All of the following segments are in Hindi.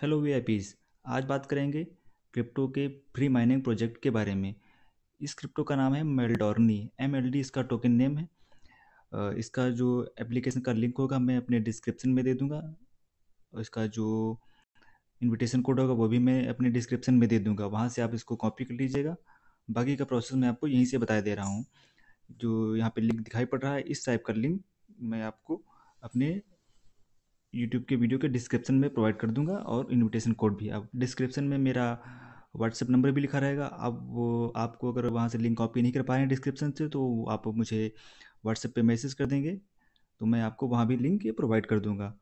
हेलो वी आज बात करेंगे क्रिप्टो के फ्री माइनिंग प्रोजेक्ट के बारे में इस क्रिप्टो का नाम है मेलडॉर्नी एम एल डी इसका टोकन नेम है इसका जो एप्लीकेशन का लिंक होगा मैं अपने डिस्क्रिप्शन में दे दूंगा और इसका जो इनविटेशन कोड होगा वो भी मैं अपने डिस्क्रिप्शन में दे दूंगा वहाँ से आप इसको कॉपी कर लीजिएगा बाकी का प्रोसेस मैं आपको यहीं से बता दे रहा हूँ जो यहाँ पे लिंक दिखाई पड़ रहा है इस टाइप का लिंक मैं आपको अपने यूट्यूब के वीडियो के डिस्क्रिप्शन में प्रोवाइड कर दूंगा और इनविटेशन कोड भी आप डिस्क्रिप्शन में मेरा व्हाट्सएप नंबर भी लिखा रहेगा आप वो आपको अगर वहाँ से लिंक कॉपी नहीं कर पा रहे हैं डिस्क्रिप्शन से तो आप मुझे व्हाट्सएप पे मैसेज कर देंगे तो मैं आपको वहाँ भी लिंक प्रोवाइड कर दूँगा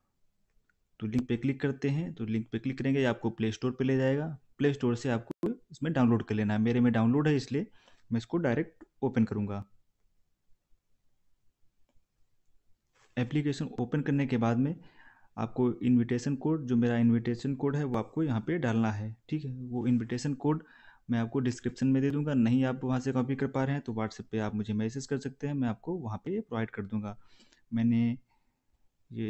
तो लिंक पे क्लिक करते हैं तो लिंक पे क्लिक करेंगे आपको प्ले स्टोर पर ले जाएगा प्ले स्टोर से आपको इसमें डाउनलोड कर लेना है मेरे में डाउनलोड है इसलिए मैं इसको डायरेक्ट ओपन करूँगा एप्लीकेशन ओपन करने के बाद में आपको इनविटेशन कोड जो मेरा इनविटेशन कोड है वो आपको यहाँ पे डालना है ठीक है वो इनविटेशन कोड मैं आपको डिस्क्रिप्शन में दे दूंगा नहीं आप वहाँ से कॉपी कर पा रहे हैं तो व्हाट्सएप पे आप मुझे मैसेज कर सकते हैं मैं आपको वहाँ पे प्रोवाइड कर दूंगा मैंने ये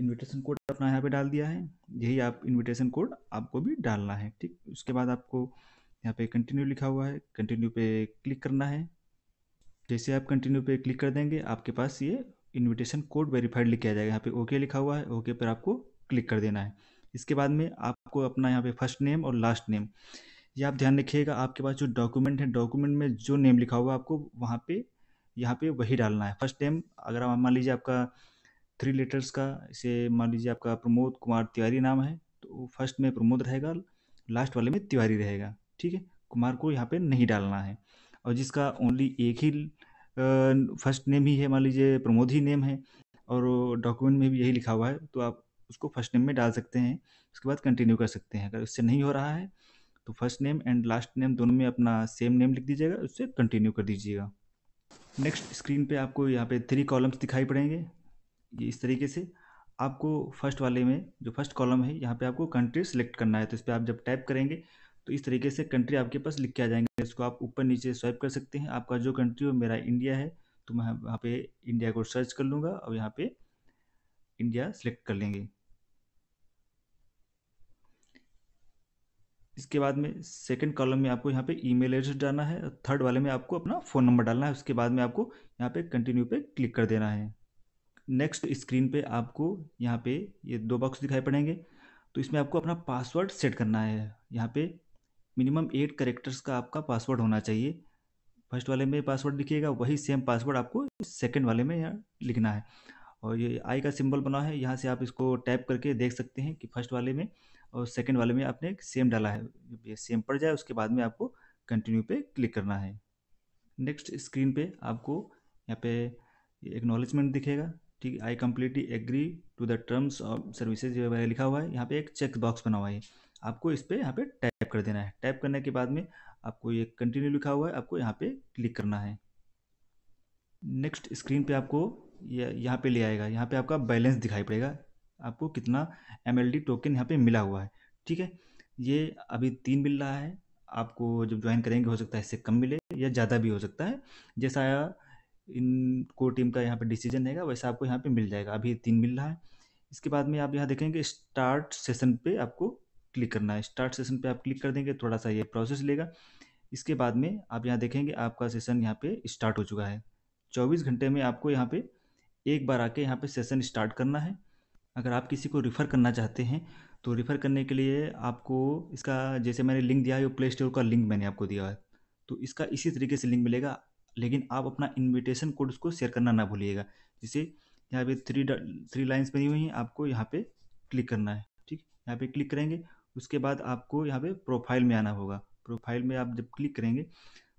इनविटेशन कोड अपना यहाँ पे डाल दिया है यही आप इन्विटेशन कोड आपको भी डालना है ठीक उसके बाद आपको यहाँ पे कंटिन्यू लिखा हुआ है कंटिन्यू पे क्लिक करना है जैसे आप कंटिन्यू पे क्लिक कर देंगे आपके पास ये इन्विटेशन कोड वेरीफाइड लिखा जाएगा यहाँ पे ओके लिखा हुआ है ओके पर आपको क्लिक कर देना है इसके बाद में आपको अपना यहाँ पे फर्स्ट नेम और लास्ट नेम ये आप ध्यान रखिएगा आपके पास जो डॉक्यूमेंट है डॉक्यूमेंट में जो नेम लिखा हुआ है आपको वहाँ पे यहाँ पे वही डालना है फर्स्ट नेम अगर आप मान लीजिए आपका थ्री लेटर्स का इसे मान लीजिए आपका प्रमोद कुमार तिवारी नाम है तो फर्स्ट में प्रमोद रहेगा लास्ट वाले में तिवारी रहेगा ठीक है कुमार को यहाँ पर नहीं डालना है और जिसका ओनली एक ही फर्स्ट नेम ही है मान लीजिए प्रमोद ही नेम है और डॉक्यूमेंट में भी यही लिखा हुआ है तो आप उसको फर्स्ट नेम में डाल सकते हैं उसके बाद कंटिन्यू कर सकते हैं अगर इससे नहीं हो रहा है तो first name and last name दोनों में अपना सेम नेम लिख दीजिएगा उससे कंटिन्यू कर दीजिएगा नेक्स्ट स्क्रीन पे आपको यहाँ पे थ्री कॉलम्स दिखाई पड़ेंगे ये इस तरीके से आपको फर्स्ट वाले में जो फर्स्ट कॉलम है यहाँ पे आपको कंट्री सेलेक्ट करना है तो इस पर आप जब टाइप करेंगे तो इस तरीके से कंट्री आपके पास लिख के आ जाएंगे तो इसको आप ऊपर नीचे स्वाइप कर सकते हैं आपका जो कंट्री हो मेरा इंडिया है तो मैं यहाँ पे इंडिया को सर्च कर लूँगा और यहाँ पे इंडिया सेलेक्ट कर लेंगे इसके बाद में सेकंड कॉलम में आपको यहाँ पे ईमेल एड्रेस डालना है थर्ड वाले में आपको अपना फ़ोन नंबर डालना है उसके बाद में आपको यहाँ पे कंटिन्यू पे क्लिक कर देना है नेक्स्ट स्क्रीन पे आपको यहाँ पे ये दो बॉक्स दिखाई पड़ेंगे तो इसमें आपको अपना पासवर्ड सेट करना है यहाँ पे मिनिमम एट करेक्टर्स का आपका पासवर्ड होना चाहिए फर्स्ट वाले में पासवर्ड लिखिएगा वही सेम पासवर्ड आपको सेकेंड वाले में यहाँ लिखना है और ये आई का सिंबल बना है यहाँ से आप इसको टैप करके देख सकते हैं कि फर्स्ट वाले में और सेकेंड वाले में आपने सेम डाला है ये सेम पड़ जाए उसके बाद में आपको कंटिन्यू पे क्लिक करना है नेक्स्ट स्क्रीन पे आपको यहाँ पे एक्नॉलेजमेंट दिखेगा ठीक I completely agree to the terms of services लिखा हुआ है यहाँ पे एक चेक बॉक्स बना हुआ है आपको इस पर यहाँ पे टैप कर देना है टैप करने के बाद में आपको ये कंटिन्यू लिखा हुआ है आपको यहाँ पे क्लिक करना है नेक्स्ट स्क्रीन पे आपको यह यहाँ पे ले आएगा यहाँ पे आपका बैलेंस दिखाई पड़ेगा आपको कितना एम टोकन यहाँ पर मिला हुआ है ठीक है ये अभी तीन मिल रहा है आपको जब ज्वाइन करेंगे हो सकता है इससे कम मिले या ज़्यादा भी हो सकता है जैसा इन को टीम का यहाँ पे डिसीजन रहेगा वैसा आपको यहाँ पे मिल जाएगा अभी तीन मिल रहा है इसके बाद में आप यहाँ देखेंगे स्टार्ट सेशन पे आपको क्लिक करना है स्टार्ट सेशन पे आप क्लिक कर देंगे थोड़ा सा ये प्रोसेस लेगा इसके बाद में आप यहाँ देखेंगे आपका सेशन यहाँ पे स्टार्ट हो चुका है 24 घंटे में आपको यहाँ पे एक बार आके यहाँ पे सेशन स्टार्ट करना है अगर आप किसी को रिफ़र करना चाहते हैं तो रिफ़र करने के लिए आपको इसका जैसे मैंने लिंक दिया है वो प्ले स्टोर का लिंक मैंने आपको दिया है तो इसका इसी तरीके से लिंक मिलेगा लेकिन आप अपना इन्विटेशन कोड उसको शेयर करना ना भूलिएगा जिसे यहाँ पे थ्री थ्री लाइन्स बनी हुई हैं आपको यहाँ पे क्लिक करना है ठीक यहाँ पे क्लिक करेंगे उसके बाद आपको यहाँ पे प्रोफाइल में आना होगा प्रोफाइल में आप जब क्लिक करेंगे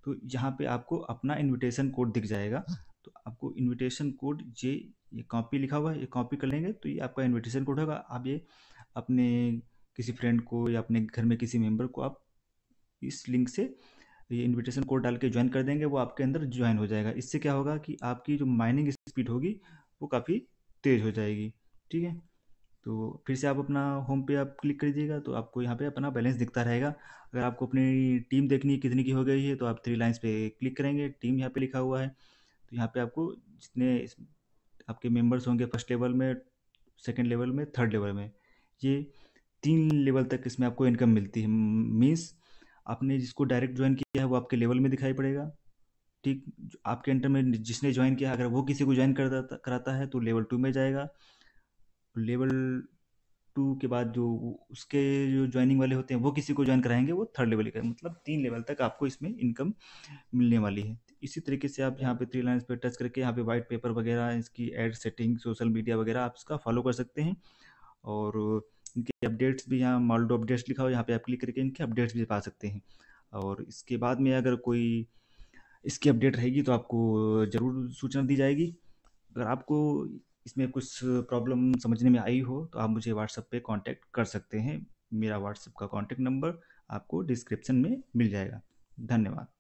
तो यहाँ पे आपको अपना इनविटेशन कोड दिख जाएगा तो आपको इनविटेशन कोड ये ये कॉपी लिखा हुआ है ये कॉपी कर लेंगे तो ये आपका इनविटेशन कोड होगा आप ये अपने किसी फ्रेंड को या अपने घर में किसी मेंबर को आप इस लिंक से ये इनविटेशन कोड डाल के ज्वाइन कर देंगे वो आपके अंदर ज्वाइन हो जाएगा इससे क्या होगा कि आपकी जो माइनिंग स्पीड होगी वो काफ़ी तेज़ हो जाएगी ठीक है तो फिर से आप अपना होम पे आप क्लिक कर दीजिएगा तो आपको यहाँ पे अपना बैलेंस दिखता रहेगा अगर आपको अपनी टीम देखनी है कितने की हो गई है तो आप थ्री लाइन्स पे क्लिक करेंगे टीम यहाँ पे लिखा हुआ है तो यहाँ पे आपको जितने आपके मेंबर्स होंगे फर्स्ट लेवल में सेकेंड लेवल में थर्ड लेवल में ये तीन लेवल तक इसमें आपको इनकम मिलती है मीन्स आपने जिसको डायरेक्ट ज्वाइन किया है वो आपके लेवल में दिखाई पड़ेगा ठीक आपके इंटर में जिसने ज्वाइन किया अगर वो किसी को ज्वाइन कराता कराता है तो लेवल टू में जाएगा लेवल टू के बाद जो उसके जो ज्वाइनिंग वाले होते हैं वो किसी को ज्वाइन कराएंगे वो थर्ड लेवल का मतलब तीन लेवल तक आपको इसमें इनकम मिलने वाली है इसी तरीके से आप यहाँ पे थ्री लाइन्स पे टच करके यहाँ पे वाइट पेपर वगैरह इसकी एड सेटिंग सोशल मीडिया वगैरह आप इसका फॉलो कर सकते हैं और इनके अपडेट्स भी यहाँ मॉल्डो अपडेट्स लिखा हो यहाँ पे आप क्लिक करके इनके अपडेट्स भी पा सकते हैं और इसके बाद में अगर कोई इसकी अपडेट रहेगी तो आपको ज़रूर सूचना दी जाएगी अगर आपको इसमें कुछ प्रॉब्लम समझने में आई हो तो आप मुझे व्हाट्सएप पे कांटेक्ट कर सकते हैं मेरा व्हाट्सएप का कांटेक्ट नंबर आपको डिस्क्रिप्शन में मिल जाएगा धन्यवाद